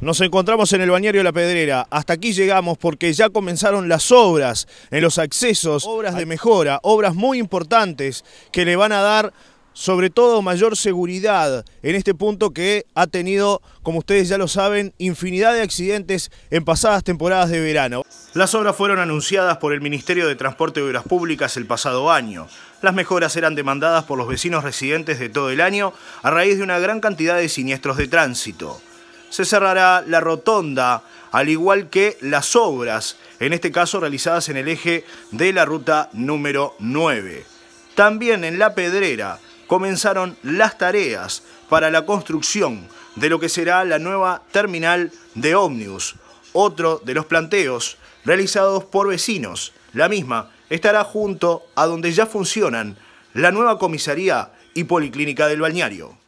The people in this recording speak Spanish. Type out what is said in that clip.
Nos encontramos en el bañario La Pedrera. Hasta aquí llegamos porque ya comenzaron las obras en los accesos, obras de mejora, obras muy importantes que le van a dar sobre todo mayor seguridad en este punto que ha tenido, como ustedes ya lo saben, infinidad de accidentes en pasadas temporadas de verano. Las obras fueron anunciadas por el Ministerio de Transporte y Obras Públicas el pasado año. Las mejoras eran demandadas por los vecinos residentes de todo el año a raíz de una gran cantidad de siniestros de tránsito se cerrará la rotonda, al igual que las obras, en este caso realizadas en el eje de la ruta número 9. También en La Pedrera comenzaron las tareas para la construcción de lo que será la nueva terminal de ómnibus, otro de los planteos realizados por vecinos. La misma estará junto a donde ya funcionan la nueva comisaría y policlínica del balneario.